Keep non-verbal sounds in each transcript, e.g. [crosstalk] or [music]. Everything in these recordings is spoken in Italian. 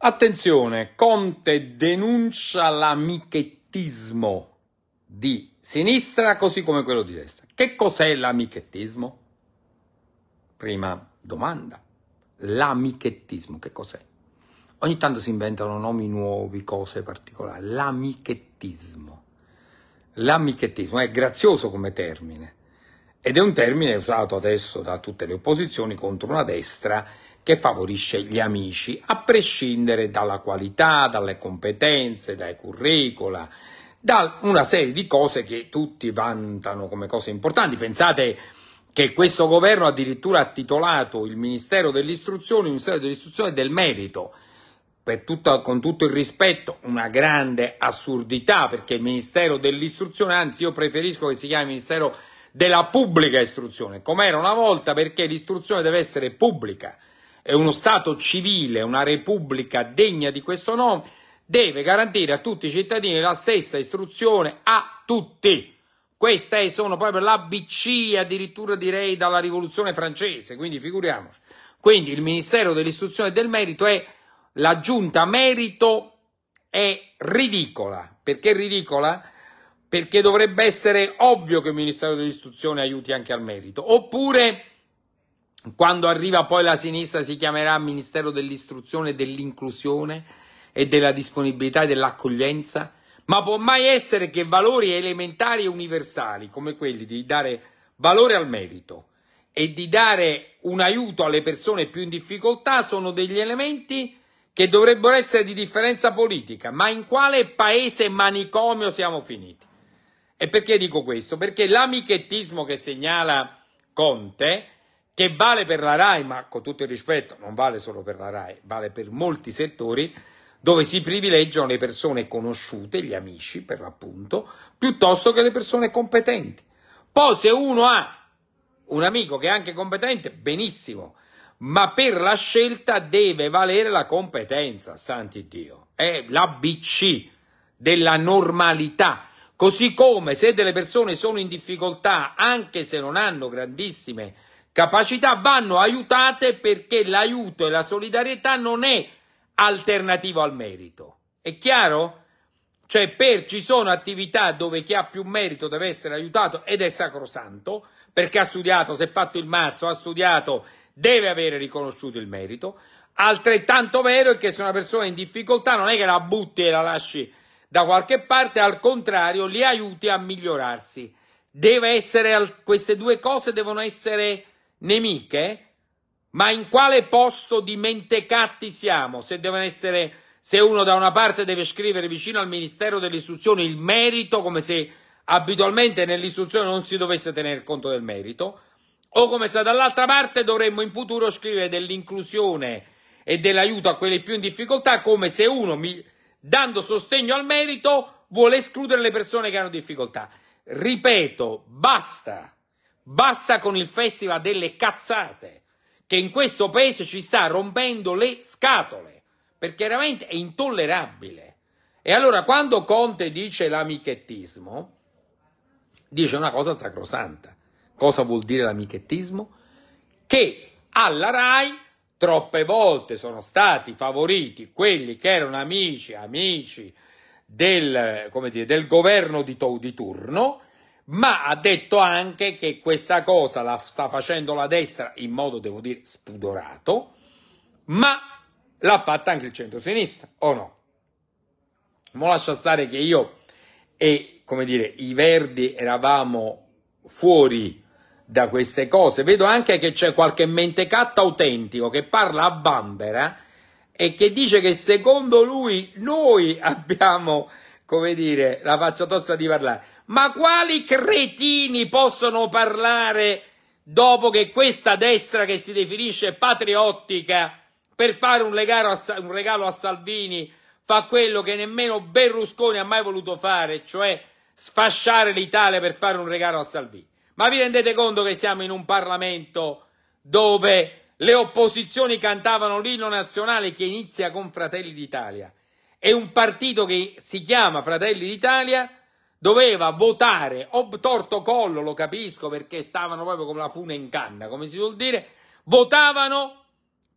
Attenzione, Conte denuncia l'amichettismo di sinistra così come quello di destra. Che cos'è l'amichettismo? Prima domanda. L'amichettismo, che cos'è? Ogni tanto si inventano nomi nuovi, cose particolari. L'amichettismo. L'amichettismo è grazioso come termine. Ed è un termine usato adesso da tutte le opposizioni contro una destra che favorisce gli amici, a prescindere dalla qualità, dalle competenze, dai curricula, da una serie di cose che tutti vantano come cose importanti. Pensate che questo governo addirittura ha titolato il Ministero dell'Istruzione il Ministero dell'Istruzione del Merito. Tutto, con tutto il rispetto, una grande assurdità perché il Ministero dell'Istruzione, anzi io preferisco che si chiami Ministero dell'Istruzione della pubblica istruzione, come era una volta, perché l'istruzione deve essere pubblica e uno Stato civile, una Repubblica degna di questo nome, deve garantire a tutti i cittadini la stessa istruzione a tutti. Queste sono proprio l'ABC, addirittura direi dalla rivoluzione francese, quindi figuriamoci. Quindi il Ministero dell'Istruzione e del Merito è l'aggiunta merito è ridicola. Perché ridicola? perché dovrebbe essere ovvio che il Ministero dell'Istruzione aiuti anche al merito, oppure quando arriva poi la sinistra si chiamerà Ministero dell'Istruzione, e dell'Inclusione e della Disponibilità e dell'Accoglienza, ma può mai essere che valori elementari e universali come quelli di dare valore al merito e di dare un aiuto alle persone più in difficoltà sono degli elementi che dovrebbero essere di differenza politica, ma in quale paese manicomio siamo finiti? E perché dico questo? Perché l'amichettismo che segnala Conte, che vale per la RAI, ma con tutto il rispetto, non vale solo per la RAI, vale per molti settori, dove si privilegiano le persone conosciute, gli amici per l'appunto, piuttosto che le persone competenti. Poi se uno ha un amico che è anche competente, benissimo, ma per la scelta deve valere la competenza, santi Dio. È l'ABC della normalità Così come se delle persone sono in difficoltà, anche se non hanno grandissime capacità, vanno aiutate perché l'aiuto e la solidarietà non è alternativo al merito. È chiaro? Cioè, per, ci sono attività dove chi ha più merito deve essere aiutato ed è sacrosanto, perché ha studiato, si è fatto il mazzo, ha studiato, deve avere riconosciuto il merito. Altrettanto vero è che se una persona è in difficoltà non è che la butti e la lasci da qualche parte, al contrario, li aiuti a migliorarsi. Deve essere, queste due cose devono essere nemiche? Ma in quale posto di mentecatti siamo? Se devono essere, se uno da una parte deve scrivere vicino al Ministero dell'Istruzione il merito, come se abitualmente nell'istruzione non si dovesse tenere conto del merito, o come se dall'altra parte dovremmo in futuro scrivere dell'inclusione e dell'aiuto a quelli più in difficoltà, come se uno mi, dando sostegno al merito, vuole escludere le persone che hanno difficoltà. Ripeto, basta, basta con il festival delle cazzate, che in questo paese ci sta rompendo le scatole, perché veramente è intollerabile. E allora quando Conte dice l'amichettismo, dice una cosa sacrosanta. Cosa vuol dire l'amichettismo? Che alla RAI Troppe volte sono stati favoriti quelli che erano amici, amici del, dire, del governo di, to- di turno, ma ha detto anche che questa cosa la sta facendo la destra in modo, devo dire, spudorato, ma l'ha fatta anche il centro-sinistra, o no? Mo lascia stare che io e, come dire, i verdi eravamo fuori da queste cose. Vedo anche che c'è qualche mentecatta autentico che parla a bambera eh, e che dice che secondo lui noi abbiamo, come dire, la faccia tosta di parlare. Ma quali cretini possono parlare dopo che questa destra che si definisce patriottica per fare un regalo a, un regalo a Salvini fa quello che nemmeno Berlusconi ha mai voluto fare, cioè sfasciare l'Italia per fare un regalo a Salvini? Ma vi rendete conto che siamo in un Parlamento dove le opposizioni cantavano l'inno nazionale che inizia con Fratelli d'Italia e un partito che si chiama Fratelli d'Italia doveva votare obtorto collo, lo capisco perché stavano proprio come la fune in canna, come si suol dire, votavano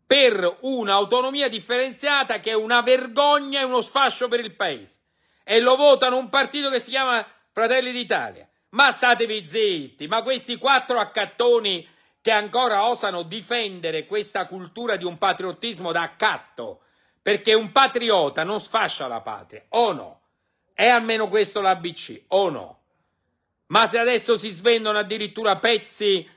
per un'autonomia differenziata che è una vergogna e uno sfascio per il paese. E lo votano un partito che si chiama Fratelli d'Italia. Ma statevi zitti, ma questi quattro accattoni che ancora osano difendere questa cultura di un patriottismo da accatto, perché un patriota non sfascia la patria, o no? È almeno questo l'ABC, o no? Ma se adesso si svendono addirittura pezzi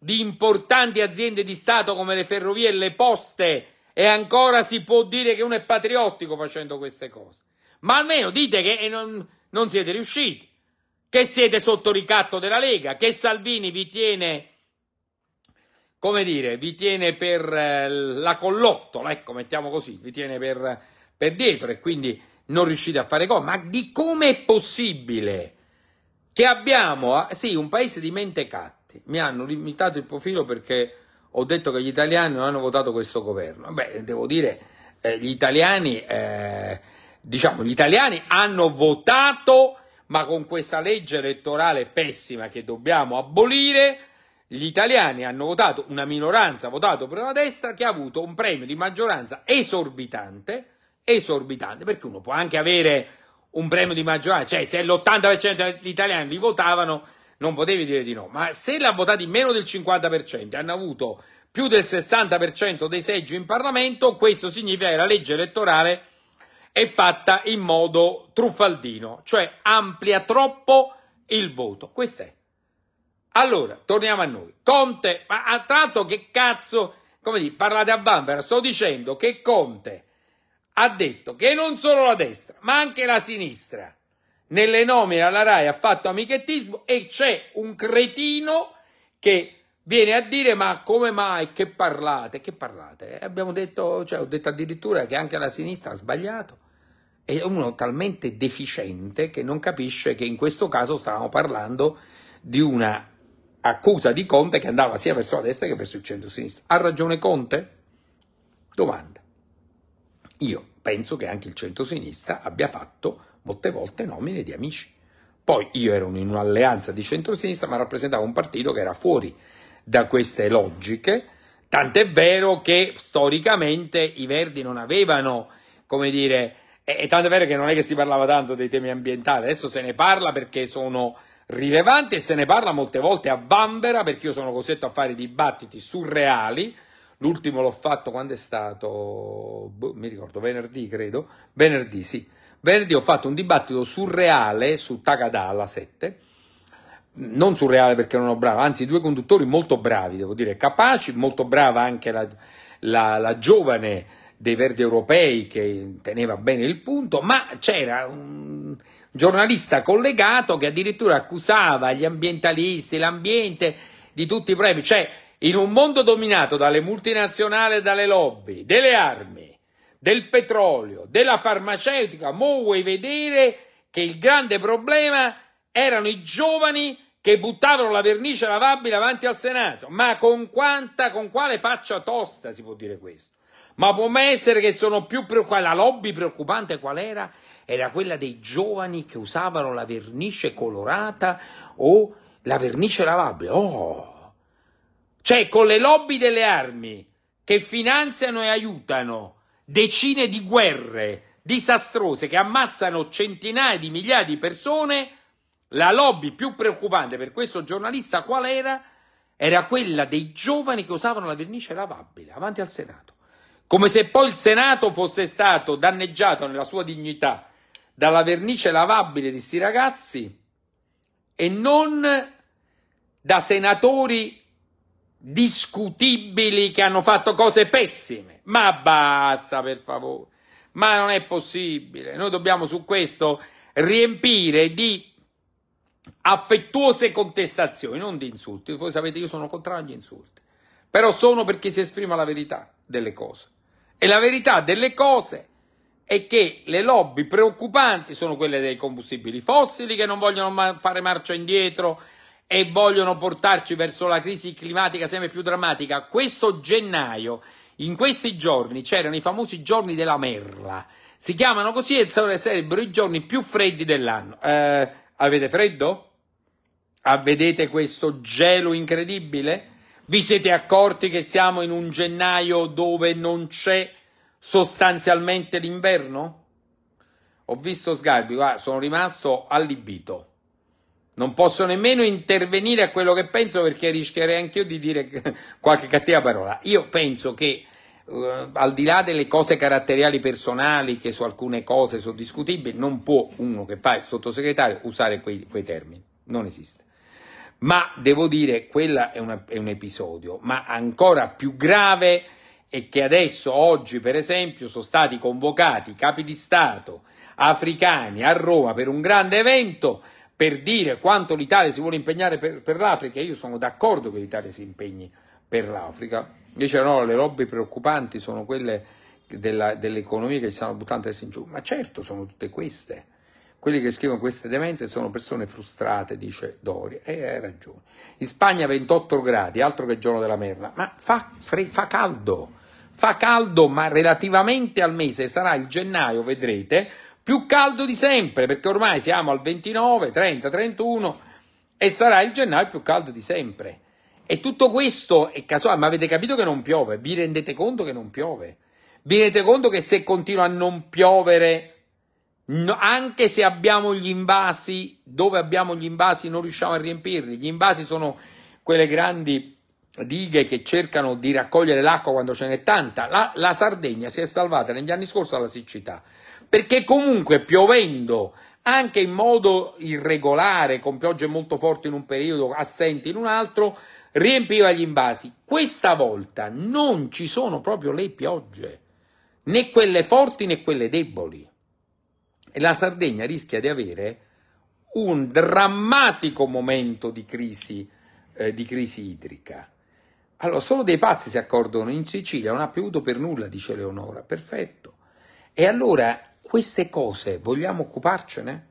di importanti aziende di Stato come le ferrovie e le poste, e ancora si può dire che uno è patriottico facendo queste cose. Ma almeno dite che non, non siete riusciti che siete sotto ricatto della Lega, che Salvini vi tiene, come dire, vi tiene per eh, la collottola, ecco, mettiamo così, vi tiene per, per dietro e quindi non riuscite a fare gol. Ma di come è possibile che abbiamo, ah, sì, un paese di mentecatti, mi hanno limitato il profilo perché ho detto che gli italiani non hanno votato questo governo. Beh, devo dire, eh, gli italiani, eh, diciamo, gli italiani hanno votato ma con questa legge elettorale pessima che dobbiamo abolire, gli italiani hanno votato, una minoranza ha votato per la destra che ha avuto un premio di maggioranza esorbitante, esorbitante, perché uno può anche avere un premio di maggioranza, cioè se l'80% degli italiani li votavano non potevi dire di no, ma se l'ha votato in meno del 50%, hanno avuto più del 60% dei seggi in Parlamento, questo significa che la legge elettorale è fatta in modo truffaldino, cioè amplia troppo il voto. Questo è. Allora, torniamo a noi. Conte, ma a tratto che cazzo, come dire, parlate a bambera, sto dicendo che Conte ha detto che non solo la destra, ma anche la sinistra nelle nomine alla RAI ha fatto amichettismo e c'è un cretino che viene a dire ma come mai che parlate, che parlate? Eh, abbiamo detto, cioè ho detto addirittura che anche la sinistra ha sbagliato è uno talmente deficiente che non capisce che in questo caso stavamo parlando di una accusa di Conte che andava sia verso la destra che verso il centro-sinistra. Ha ragione Conte? Domanda. Io penso che anche il centro-sinistra abbia fatto molte volte nomine di amici. Poi io ero in un'alleanza di centro-sinistra, ma rappresentavo un partito che era fuori da queste logiche, tant'è vero che storicamente i Verdi non avevano, come dire, e, e tanto è vero che non è che si parlava tanto dei temi ambientali, adesso se ne parla perché sono rilevanti e se ne parla molte volte a bambera perché io sono costretto a fare dibattiti surreali. L'ultimo l'ho fatto quando è stato, boh, mi ricordo, venerdì credo, venerdì sì, venerdì ho fatto un dibattito surreale su Takada alla 7, non surreale perché non ho bravo, anzi due conduttori molto bravi, devo dire, capaci, molto brava anche la, la, la giovane dei Verdi Europei che teneva bene il punto, ma c'era un giornalista collegato che addirittura accusava gli ambientalisti, l'ambiente di tutti i problemi. cioè in un mondo dominato dalle multinazionali e dalle lobby, delle armi, del petrolio, della farmaceutica, mo vuoi vedere che il grande problema erano i giovani che buttavano la vernice lavabile davanti al Senato. Ma con quanta, con quale faccia tosta si può dire questo? Ma può mai essere che sono più preoccupati. La lobby preoccupante qual era? Era quella dei giovani che usavano la vernice colorata o la vernice lavabile. Oh! Cioè, con le lobby delle armi che finanziano e aiutano decine di guerre disastrose che ammazzano centinaia di migliaia di persone, la lobby più preoccupante per questo giornalista qual era? Era quella dei giovani che usavano la vernice lavabile avanti al Senato come se poi il Senato fosse stato danneggiato nella sua dignità dalla vernice lavabile di sti ragazzi e non da senatori discutibili che hanno fatto cose pessime. Ma basta, per favore. Ma non è possibile. Noi dobbiamo su questo riempire di affettuose contestazioni, non di insulti. Voi sapete, io sono contro gli insulti, però sono perché si esprima la verità delle cose. E la verità delle cose è che le lobby preoccupanti sono quelle dei combustibili fossili che non vogliono fare marcia indietro e vogliono portarci verso la crisi climatica sempre più drammatica. Questo gennaio, in questi giorni, c'erano i famosi giorni della merla. Si chiamano così e sarebbero i giorni più freddi dell'anno. Eh, avete freddo? Ah, vedete questo gelo incredibile? Vi siete accorti che siamo in un gennaio dove non c'è sostanzialmente l'inverno? Ho visto Sgarbi, guarda, sono rimasto allibito. Non posso nemmeno intervenire a quello che penso perché rischierei anch'io di dire [laughs] qualche cattiva parola. Io penso che eh, al di là delle cose caratteriali personali, che su alcune cose sono discutibili, non può uno che fa il sottosegretario usare quei, quei termini. Non esiste. Ma devo dire, quello è, è un episodio, ma ancora più grave è che adesso, oggi per esempio, sono stati convocati capi di Stato africani a Roma per un grande evento per dire quanto l'Italia si vuole impegnare per, per l'Africa. Io sono d'accordo che l'Italia si impegni per l'Africa. invece no, le lobby preoccupanti sono quelle della, dell'economia che ci stanno buttando adesso in giù. Ma certo, sono tutte queste. Quelli che scrivono queste demenze sono persone frustrate, dice Doria, e hai ragione. In Spagna 28 gradi, altro che giorno della merda, ma fa, fre- fa caldo, fa caldo, ma relativamente al mese sarà il gennaio, vedrete, più caldo di sempre, perché ormai siamo al 29, 30, 31 e sarà il gennaio più caldo di sempre. E tutto questo è casuale, ma avete capito che non piove? Vi rendete conto che non piove? Vi rendete conto che se continua a non piovere No, anche se abbiamo gli invasi, dove abbiamo gli invasi non riusciamo a riempirli. Gli invasi sono quelle grandi dighe che cercano di raccogliere l'acqua quando ce n'è tanta. La, la Sardegna si è salvata negli anni scorsi dalla siccità, perché comunque piovendo anche in modo irregolare, con piogge molto forti in un periodo, assenti in un altro, riempiva gli invasi. Questa volta non ci sono proprio le piogge, né quelle forti né quelle deboli. E la Sardegna rischia di avere un drammatico momento di crisi, eh, di crisi idrica. Allora, solo dei pazzi si accordano in Sicilia, non ha piovuto per nulla, dice Leonora, perfetto. E allora queste cose vogliamo occuparcene?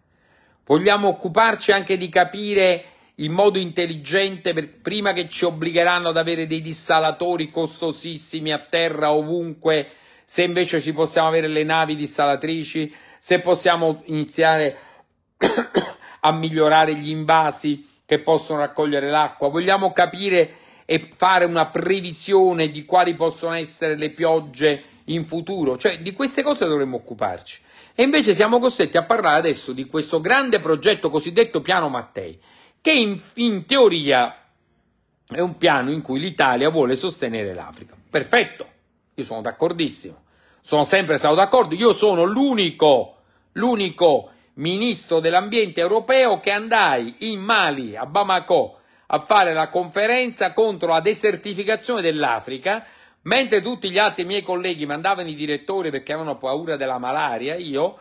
Vogliamo occuparci anche di capire in modo intelligente per, prima che ci obbligheranno ad avere dei dissalatori costosissimi a terra ovunque, se invece ci possiamo avere le navi dissalatrici, se possiamo iniziare [coughs] a migliorare gli invasi che possono raccogliere l'acqua, vogliamo capire e fare una previsione di quali possono essere le piogge in futuro, cioè di queste cose dovremmo occuparci. E invece siamo costretti a parlare adesso di questo grande progetto cosiddetto Piano Mattei, che in, in teoria è un piano in cui l'Italia vuole sostenere l'Africa. Perfetto, io sono d'accordissimo sono sempre stato d'accordo, io sono l'unico, l'unico ministro dell'ambiente europeo che andai in Mali, a Bamako, a fare la conferenza contro la desertificazione dell'Africa, mentre tutti gli altri miei colleghi mandavano i direttori perché avevano paura della malaria, io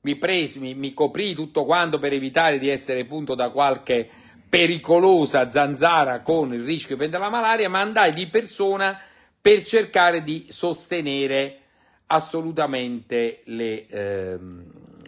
mi presi, mi, mi coprì tutto quanto per evitare di essere punto da qualche pericolosa zanzara con il rischio di prendere la malaria, ma andai di persona per cercare di sostenere assolutamente le, ehm,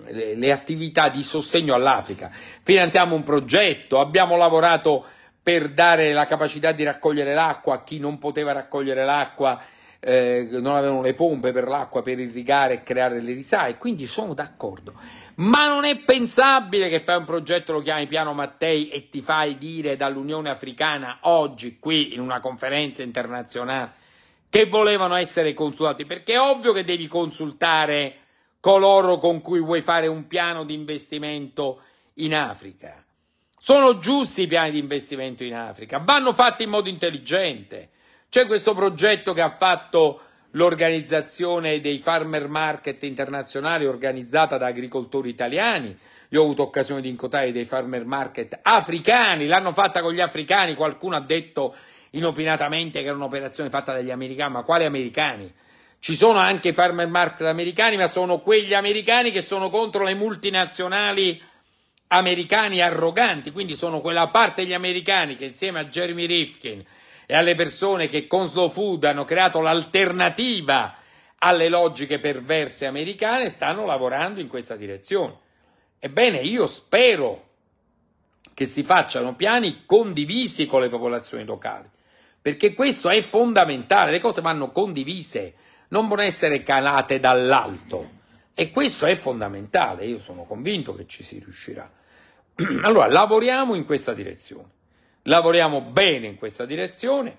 le, le attività di sostegno all'Africa. Finanziamo un progetto, abbiamo lavorato per dare la capacità di raccogliere l'acqua a chi non poteva raccogliere l'acqua, eh, non avevano le pompe per l'acqua per irrigare e creare le risaie, quindi sono d'accordo. Ma non è pensabile che fai un progetto, lo chiami Piano Mattei e ti fai dire dall'Unione Africana oggi qui in una conferenza internazionale che volevano essere consultati, perché è ovvio che devi consultare coloro con cui vuoi fare un piano di investimento in Africa. Sono giusti i piani di investimento in Africa, vanno fatti in modo intelligente. C'è questo progetto che ha fatto l'organizzazione dei farmer market internazionali organizzata da agricoltori italiani. Io ho avuto occasione di incontrare dei farmer market africani, l'hanno fatta con gli africani, qualcuno ha detto inopinatamente che era un'operazione fatta dagli americani, ma quali americani? Ci sono anche farm market americani, ma sono quegli americani che sono contro le multinazionali americani arroganti, quindi sono quella parte degli americani che insieme a Jeremy Rifkin e alle persone che con Slow Food hanno creato l'alternativa alle logiche perverse americane stanno lavorando in questa direzione. Ebbene, io spero che si facciano piani condivisi con le popolazioni locali perché questo è fondamentale, le cose vanno condivise, non possono essere calate dall'alto e questo è fondamentale, io sono convinto che ci si riuscirà. [clears throat] Allora, lavoriamo in questa direzione, lavoriamo bene in questa direzione,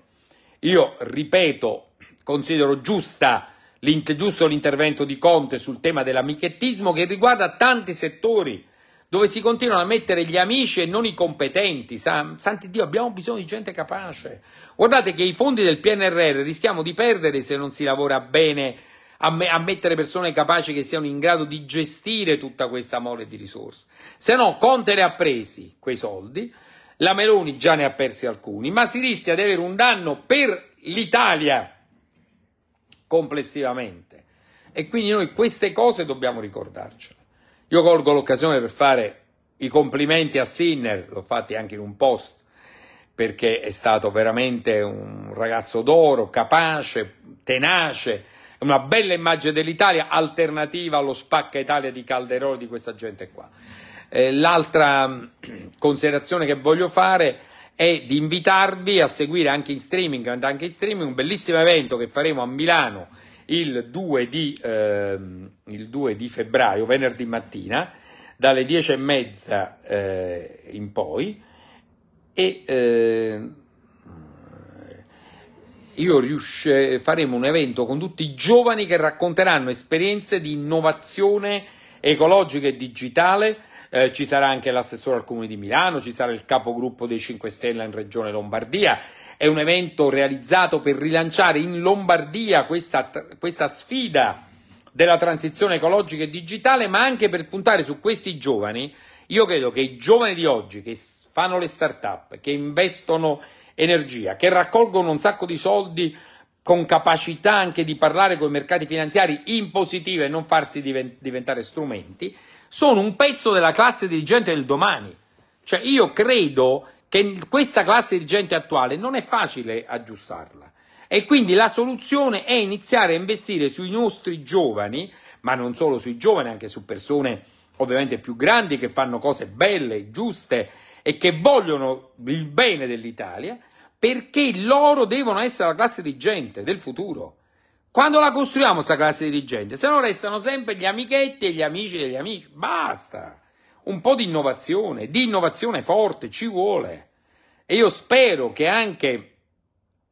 io ripeto, considero giusta, giusto l'intervento di Conte sul tema dell'amichettismo che riguarda tanti settori dove si continuano a mettere gli amici e non i competenti. San, santi Dio, abbiamo bisogno di gente capace. Guardate che i fondi del PNRR rischiamo di perdere se non si lavora bene a, me, a mettere persone capaci che siano in grado di gestire tutta questa mole di risorse. Se no, Conte le ha presi quei soldi, la Meloni già ne ha persi alcuni, ma si rischia di avere un danno per l'Italia complessivamente. E quindi noi queste cose dobbiamo ricordarcele. Io colgo l'occasione per fare i complimenti a Sinner, l'ho fatti anche in un post, perché è stato veramente un ragazzo d'oro, capace, tenace, una bella immagine dell'Italia, alternativa allo spacca Italia di Calderoni, di questa gente qua. Eh, l'altra mm, [clears throat] considerazione che voglio fare è di invitarvi a seguire anche in streaming, anche in streaming un bellissimo evento che faremo a Milano il 2 di, ehm, il 2 di febbraio, venerdì mattina, dalle 10 10.30 eh, in poi e eh, io riusce, faremo un evento con tutti i giovani che racconteranno esperienze di innovazione ecologica e digitale. Eh, ci sarà anche l'assessore al Comune di Milano, ci sarà il capogruppo dei 5 Stelle in Regione Lombardia è un evento realizzato per rilanciare in Lombardia questa, questa sfida della transizione ecologica e digitale, ma anche per puntare su questi giovani. Io credo che i giovani di oggi che fanno le start-up, che investono energia, che raccolgono un sacco di soldi con capacità anche di parlare con i mercati finanziari in positivo e non farsi diventare strumenti, sono un pezzo della classe dirigente del domani. Cioè io credo che questa classe dirigente attuale non è facile aggiustarla. E quindi la soluzione è iniziare a investire sui nostri giovani, ma non solo sui giovani, anche su persone ovviamente più grandi che fanno cose belle, giuste e che vogliono il bene dell'Italia, perché loro devono essere la classe dirigente del futuro. Quando la costruiamo questa classe dirigente? Se no restano sempre gli amichetti e gli amici degli amici. Basta! Un po' di innovazione, di innovazione forte ci vuole. E io spero che anche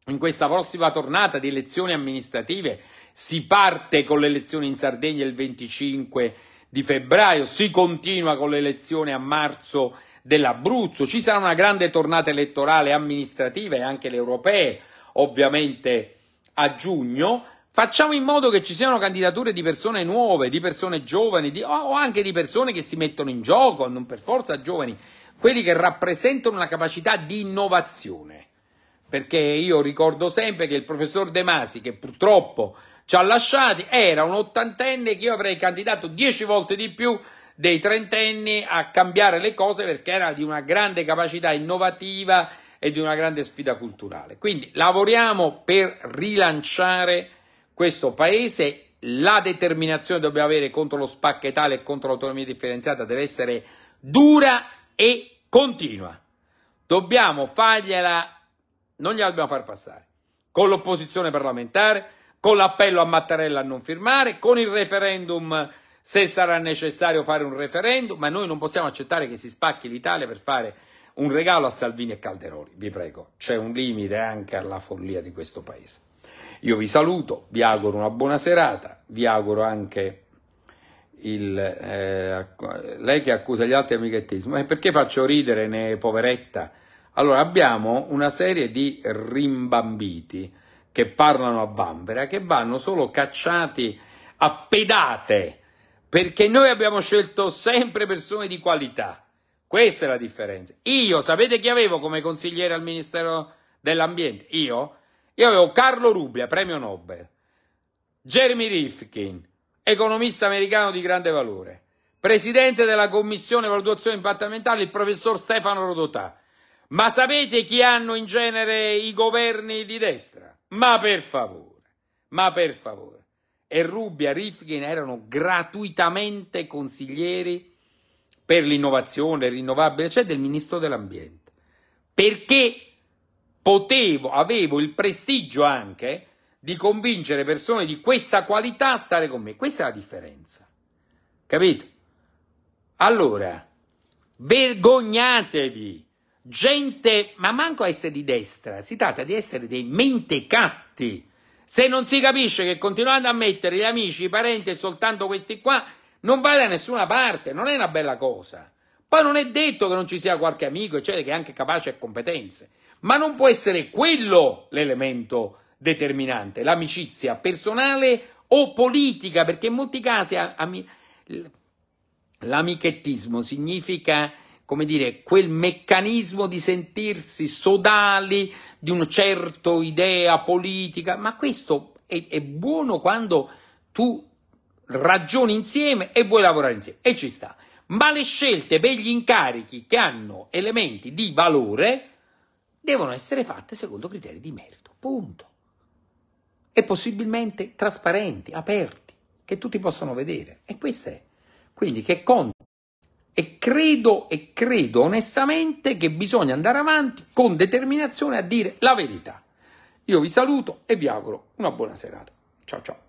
in questa prossima tornata di elezioni amministrative si parte con le elezioni in Sardegna il 25 di febbraio, si continua con le elezioni a marzo dell'Abruzzo, ci sarà una grande tornata elettorale amministrativa e anche le europee, ovviamente a giugno. Facciamo in modo che ci siano candidature di persone nuove, di persone giovani di, o anche di persone che si mettono in gioco, non per forza giovani, quelli che rappresentano una capacità di innovazione. Perché io ricordo sempre che il professor De Masi, che purtroppo ci ha lasciati, era un ottantenne che io avrei candidato dieci volte di più dei trentenni a cambiare le cose perché era di una grande capacità innovativa e di una grande sfida culturale. Quindi lavoriamo per rilanciare questo paese, la determinazione che dobbiamo avere contro lo spacchettale e contro l'autonomia differenziata deve essere dura e continua. Dobbiamo fargliela, non gliela dobbiamo far passare, con l'opposizione parlamentare, con l'appello a Mattarella a non firmare, con il referendum se sarà necessario fare un referendum, ma noi non possiamo accettare che si spacchi l'Italia per fare un regalo a Salvini e Calderoli, vi prego, c'è un limite anche alla follia di questo paese. Io vi saluto, vi auguro una buona serata, vi auguro anche il, eh, lei che accusa gli altri di amichettismo, e perché faccio ridere ne poveretta? Allora abbiamo una serie di rimbambiti che parlano a bambera che vanno solo cacciati a pedate perché noi abbiamo scelto sempre persone di qualità. Questa è la differenza. Io, sapete chi avevo come consigliere al Ministero dell'Ambiente? Io? Io avevo Carlo Rubbia, premio Nobel, Jeremy Rifkin, economista americano di grande valore, presidente della commissione valutazione impatto ambientale, il professor Stefano Rodotà. Ma sapete chi hanno in genere i governi di destra? Ma per favore, ma per favore. E Rubbia Rifkin erano gratuitamente consiglieri per l'innovazione, rinnovabile, cioè del ministro dell'ambiente. Perché potevo, avevo il prestigio anche di convincere persone di questa qualità a stare con me. Questa è la differenza. Capito? Allora, vergognatevi. Gente, ma manco essere di destra, si tratta di essere dei mentecatti. Se non si capisce che continuando a mettere gli amici, i parenti e soltanto questi qua, non va da nessuna parte, non è una bella cosa. Poi non è detto che non ci sia qualche amico, eccetera, che è anche capace e competenze, ma non può essere quello l'elemento determinante, l'amicizia personale o politica, perché in molti casi ami- l'amichettismo significa, come dire, quel meccanismo di sentirsi sodali di una certa idea politica, ma questo è, è buono quando tu ragioni insieme e vuoi lavorare insieme, e ci sta. Ma le scelte per gli incarichi che hanno elementi di valore devono essere fatte secondo criteri di merito. Punto e possibilmente trasparenti, aperti, che tutti possano vedere. E questo è. Quindi che conta. E credo e credo onestamente che bisogna andare avanti con determinazione a dire la verità. Io vi saluto e vi auguro una buona serata. Ciao ciao.